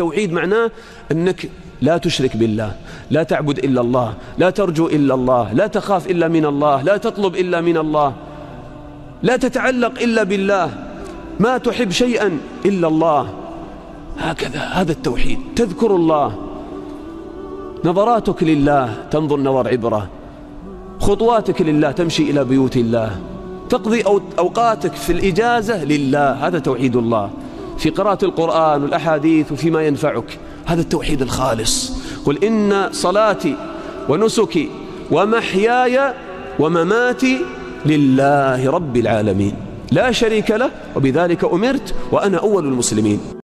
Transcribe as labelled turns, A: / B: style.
A: التوحيد معناه أنك لا تشرك بالله لا تعبد إلا الله لا ترجو إلا الله لا تخاف إلا من الله لا تطلب إلا من الله لا تتعلق إلا بالله ما تحب شيئا إلا الله هكذا هذا التوحيد تذكر الله نظراتك لله تنظر نظر عبرة خطواتك لله تمشي إلى بيوت الله تقضي أوقاتك في الإجازة لله هذا توحيد الله في قراءة القرآن والأحاديث وفيما ينفعك هذا التوحيد الخالص قل إن صلاتي ونسكي ومحياي ومماتي لله رب العالمين لا شريك له وبذلك أمرت وأنا أول المسلمين